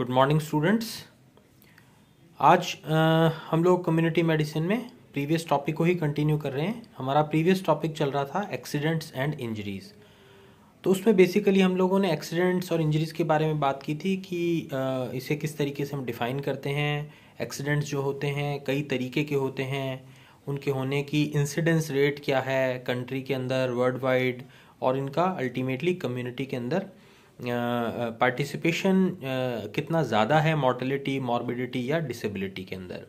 good morning students आज आ, हम लोग कम्युनिटी मेडिसिन में प्रीवियस टॉपिक को ही कंटिन्यू कर रहे हैं हमारा प्रीवियस टॉपिक चल रहा था एक्सीडेंट्स एंड इंजरीज़ तो उसमें बेसिकली हम लोगों ने एक्सीडेंट्स और इंजरीज़ के बारे में बात की थी कि इसे किस तरीके से हम डिफ़ाइन करते हैं एक्सीडेंट्स जो होते हैं कई तरीके के होते हैं उनके होने की इंसिडेंस रेट क्या है कंट्री के अंदर वर्ल्ड वाइड और इनका अल्टीमेटली कम्युनिटी के अंदर पार्टिसिपेशन कितना ज़्यादा है मॉर्टलिटी मॉर्बिडिटी या डिसेबिलिटी के अंदर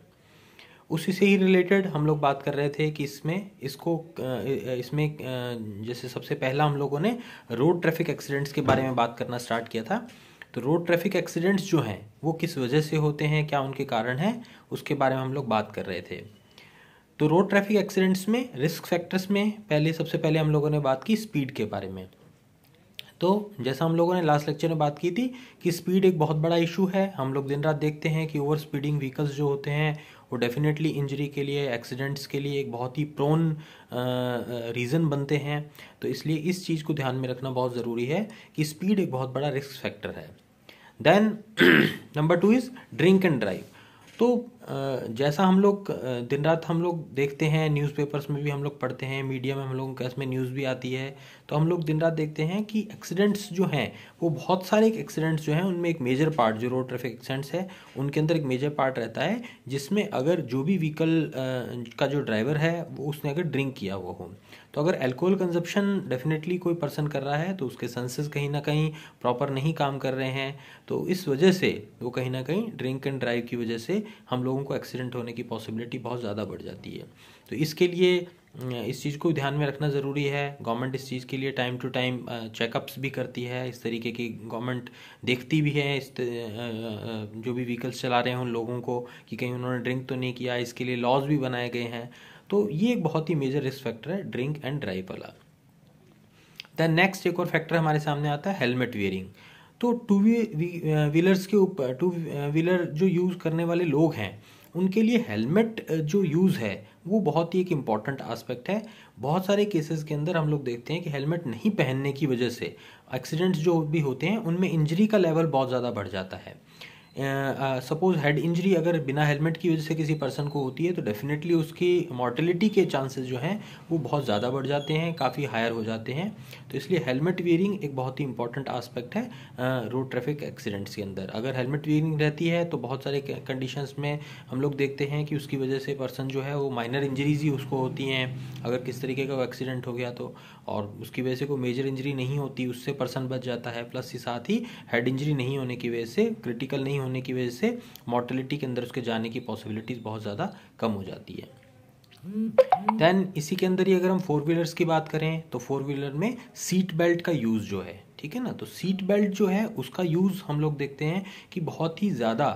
उसी से ही रिलेटेड हम लोग बात कर रहे थे कि इसमें इसको इसमें जैसे सबसे पहला हम लोगों ने रोड ट्रैफिक एक्सीडेंट्स के बारे में बात करना स्टार्ट किया था तो रोड ट्रैफिक एक्सीडेंट्स जो हैं वो किस वजह से होते हैं क्या उनके कारण हैं उसके बारे में हम लोग बात कर रहे थे तो रोड ट्रैफिक एक्सीडेंट्स में रिस्क फैक्टर्स में पहले सबसे पहले हम लोगों ने बात की स्पीड के बारे में तो जैसा हम लोगों ने लास्ट लेक्चर में बात की थी कि स्पीड एक बहुत बड़ा इशू है हम लोग दिन रात देखते हैं कि ओवर स्पीडिंग व्हीकल्स जो होते हैं वो डेफिनेटली इंजरी के लिए एक्सीडेंट्स के लिए एक बहुत ही प्रोन रीज़न बनते हैं तो इसलिए इस चीज़ को ध्यान में रखना बहुत ज़रूरी है कि स्पीड एक बहुत बड़ा रिस्क फैक्टर है then number two is drink and drive तो जैसा हम लोग दिन रात हम लोग देखते हैं न्यूज़पेपर्स में भी हम लोग पढ़ते हैं मीडिया में हम लोगों के इसमें न्यूज़ भी आती है तो हम लोग दिन रात देखते हैं कि एक्सीडेंट्स जो हैं वो बहुत सारे एक्सीडेंट्स जो हैं उनमें एक मेजर पार्ट जो रोड ट्रैफिक एक्सीडेंट्स है उनके अंदर एक मेजर पार्ट रहता है जिसमें अगर जो भी व्हीकल का जो ड्राइवर है वो उसने अगर ड्रिंक किया हुआ हो तो अगर एल्कोहल कंजप्शन डेफिनेटली कोई पर्सन कर रहा है तो उसके सेंसेस कहीं ना कहीं प्रॉपर नहीं काम कर रहे हैं तो इस वजह से वो कहीं ना कहीं ड्रिंक एंड ड्राइव की वजह से हम लोगों लोगों को एक्सीडेंट होने की पॉसिबिलिटी बहुत ज़्यादा बढ़ जाती है तो इसके लिए इस चीज़ को ध्यान में रखना ज़रूरी है गवर्नमेंट इस चीज़ के लिए टाइम टू टाइम चेकअप्स भी करती है इस तरीके की गवर्नमेंट देखती भी है इस जो भी व्हीकल्स चला रहे हैं उन लोगों को कि कहीं उन्होंने ड्रिंक तो नहीं किया इसके लिए लॉज भी बनाए गए हैं तो ये एक बहुत ही मेजर रिस्क फैक्टर है ड्रिंक एंड ड्राइव वाला द नेक्स्ट एक और फैक्टर हमारे सामने आता है हेलमेट वेयरिंग तो टू व्हीलर्स uh, के ऊपर टू व्हीलर uh, जो यूज़ करने वाले लोग हैं उनके लिए हेलमेट uh, जो यूज़ है वो बहुत ही एक इम्पॉर्टेंट आस्पेक्ट है बहुत सारे केसेस के अंदर हम लोग देखते हैं कि हेलमेट नहीं पहनने की वजह से एक्सीडेंट्स जो भी होते हैं उनमें इंजरी का लेवल बहुत ज़्यादा बढ़ जाता है सपोज हेड इंजरी अगर बिना हेलमेट की वजह से किसी पर्सन को होती है तो डेफिनेटली उसकी मॉर्टलिटी के चांसेस जो हैं वो बहुत ज़्यादा बढ़ जाते हैं काफ़ी हायर हो जाते हैं तो इसलिए हेलमेट वेयरिंग एक बहुत ही इंपॉर्टेंट आस्पेक्ट है रोड ट्रैफिक एक्सीडेंट्स के अंदर अगर हेलमेट वेयरिंग रहती है तो बहुत सारे कंडीशन में हम लोग देखते हैं कि उसकी वजह से पर्सन जो है वो माइनर इंजरीज ही उसको होती हैं अगर किस तरीके का एक्सीडेंट हो गया तो और उसकी वजह से कोई मेजर इंजरी नहीं होती उससे पर्सन बच जाता है प्लस साथ ही हेड इंजरी नहीं होने की वजह से क्रिटिकल नहीं होने की वजह से मोर्टेलिटी के अंदर उसके जाने की पॉसिबिलिटीज़ बहुत ज़्यादा कम हो जाती है देन इसी के अंदर ही अगर हम फोर व्हीलर्स की बात करें तो फोर व्हीलर में सीट बेल्ट का यूज़ जो है ठीक है ना तो सीट बेल्ट जो है उसका यूज़ हम लोग देखते हैं कि बहुत ही ज़्यादा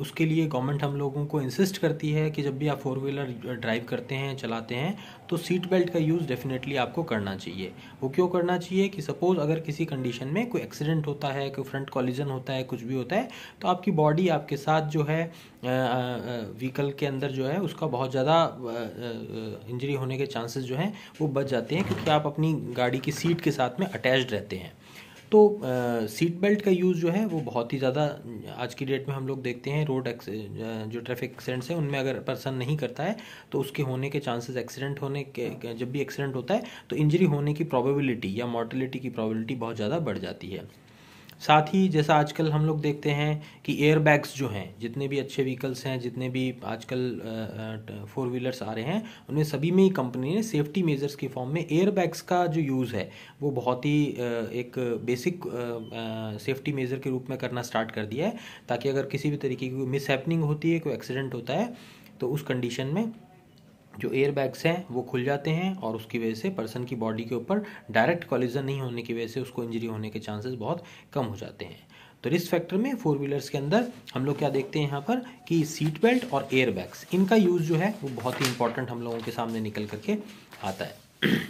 उसके लिए गवर्नमेंट हम लोगों को इंसिस्ट करती है कि जब भी आप फोर व्हीलर ड्राइव करते हैं चलाते हैं तो सीट बेल्ट का यूज़ डेफिनेटली आपको करना चाहिए वो क्यों करना चाहिए कि सपोज़ अगर किसी कंडीशन में कोई एक्सीडेंट होता है कोई फ्रंट कॉलिजन होता है कुछ भी होता है तो आपकी बॉडी आपके साथ जो है व्हीकल के अंदर जो है उसका बहुत ज़्यादा इंजरी होने के चांसेस जो हैं वो बच जाते हैं क्योंकि आप अपनी गाड़ी की सीट के साथ में अटैच रहते हैं तो सीट बेल्ट का यूज़ जो है वो बहुत ही ज़्यादा आज की डेट में हम लोग देखते हैं रोड जो ट्रैफिक एक्सीडेंट्स हैं उनमें अगर पर्सन नहीं करता है तो उसके होने के चांसेस एक्सीडेंट होने के जब भी एक्सीडेंट होता है तो इंजरी होने की प्रोबेबिलिटी या मॉर्टलिटी की प्रोबेबिलिटी बहुत ज़्यादा बढ़ जाती है साथ ही जैसा आजकल हम लोग देखते हैं कि एयरबैग्स जो हैं जितने भी अच्छे व्हीकल्स हैं जितने भी आजकल फोर व्हीलर्स आ रहे हैं उनमें सभी में ही कंपनी ने सेफ्टी मेजर्स के फॉर्म में एयरबैग्स का जो यूज़ है वो बहुत ही एक बेसिक सेफ्टी मेजर के रूप में करना स्टार्ट कर दिया है ताकि अगर किसी भी तरीके की कोई मिसहैपनिंग होती है कोई एक्सीडेंट होता है तो उस कंडीशन में जो एयर बैग्स हैं वो खुल जाते हैं और उसकी वजह से पर्सन की बॉडी के ऊपर डायरेक्ट कॉलिजन नहीं होने की वजह से उसको इंजरी होने के चांसेस बहुत कम हो जाते हैं तो रिस्क फैक्टर में फोर व्हीलर्स के अंदर हम लोग क्या देखते हैं यहाँ पर कि सीट बेल्ट और एयर बैग्स इनका यूज़ जो है वो बहुत ही इंपॉर्टेंट हम लोगों के सामने निकल करके आता है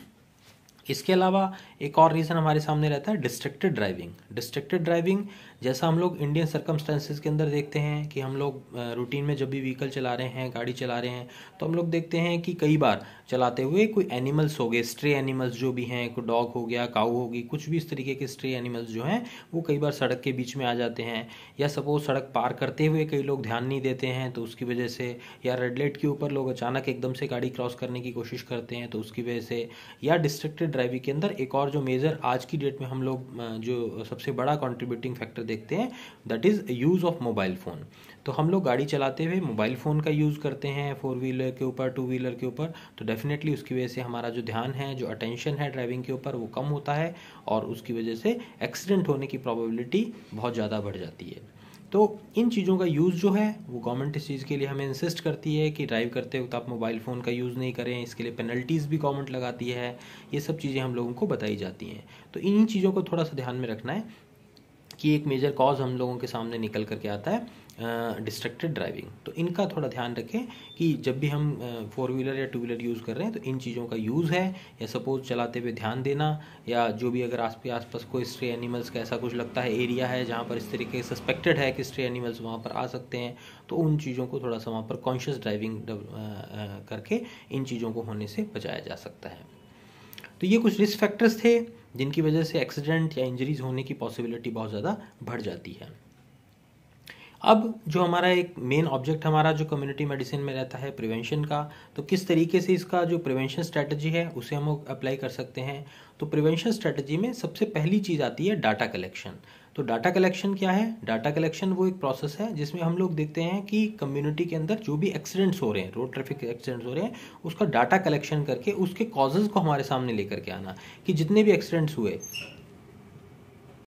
इसके अलावा एक और रीज़न हमारे सामने रहता है डिस्ट्रिक्टेड ड्राइविंग डिस्ट्रिक्टेड ड्राइविंग जैसा हम लोग इंडियन सर्कमस्टेंसेज के अंदर देखते हैं कि हम लोग रूटीन में जब भी व्हीकल चला रहे हैं गाड़ी चला रहे हैं तो हम लोग देखते हैं कि कई बार चलाते हुए कोई एनिमल्स हो गए स्ट्रे एनिमल्स जो भी हैं कोई डॉग हो गया काऊ होगी कुछ भी इस तरीके के स्ट्रे एनिमल्स जो हैं वो कई बार सड़क के बीच में आ जाते हैं या सपोज सड़क पार करते हुए कई लोग ध्यान नहीं देते हैं तो उसकी वजह से या रेडलाइट के ऊपर लोग अचानक एकदम से गाड़ी क्रॉस करने की कोशिश करते हैं तो उसकी वजह से या डिस्ट्रिक्टेड ड्राइविंग के अंदर एक और जो मेजर आज की डेट में हम लोग जो सबसे बड़ा कॉन्ट्रीब्यूटिंग फैक्टर देखते हैं that is use of mobile phone तो हम लोग गाड़ी चलाते हुए मोबाइल फ़ोन का यूज़ करते हैं फोर व्हीलर के ऊपर टू व्हीलर के ऊपर तो डेफिनेटली उसकी वजह से हमारा जो ध्यान है जो अटेंशन है ड्राइविंग के ऊपर वो कम होता है और उसकी वजह से एक्सीडेंट होने की प्रॉबिलिटी बहुत ज़्यादा बढ़ जाती है तो इन चीज़ों का यूज़ जो है वो गवर्नमेंट इस चीज़ के लिए हमें इंसिस्ट करती है कि ड्राइव करते वक्त आप मोबाइल फ़ोन का यूज़ नहीं करें इसके लिए पेनल्टीज़ भी गवर्नमेंट लगाती है ये सब चीज़ें हम लोगों को बताई जाती हैं तो इन चीज़ों को थोड़ा सा ध्यान में रखना है कि एक मेजर कॉज हम लोगों के सामने निकल करके आता है uh, ड्राइविंग तो इनका थोड़ा ध्यान रखें कि जब भी हम फोर व्हीलर या टू व्हीलर यूज़ कर रहे हैं तो इन चीज़ों का यूज़ है या सपोज चलाते हुए ध्यान देना या जो भी अगर आस पास कोई स्ट्रे एनिमल्स का ऐसा कुछ लगता है एरिया है जहाँ पर इस तरीके से सस्पेक्टेड है कि स्ट्रे एनिमल्स वहाँ पर आ सकते हैं तो उन चीज़ों को थोड़ा सा वहाँ पर कॉन्शियस ड्राइविंग करके इन चीज़ों को होने से बचाया जा सकता है तो ये कुछ रिस्क फैक्टर्स थे जिनकी वजह से एक्सीडेंट या इंजरीज होने की पॉसिबिलिटी बहुत ज़्यादा बढ़ जाती है अब जो हमारा एक मेन ऑब्जेक्ट हमारा जो कम्युनिटी मेडिसिन में रहता है प्रिवेंशन का तो किस तरीके से इसका जो प्रिवेंशन स्ट्रैटेजी है उसे हम अप्लाई कर सकते हैं तो प्रिवेंशन स्ट्रैटेजी में सबसे पहली चीज़ आती है डाटा कलेक्शन तो डाटा कलेक्शन क्या है डाटा कलेक्शन वो एक प्रोसेस है जिसमें हम लोग देखते हैं कि कम्युनिटी के अंदर जो भी एक्सीडेंट्स हो रहे हैं रोड ट्रैफिक एक्सीडेंट्स हो रहे हैं उसका डाटा कलेक्शन करके उसके कॉजेज़ को हमारे सामने लेकर के आना कि जितने भी एक्सीडेंट्स हुए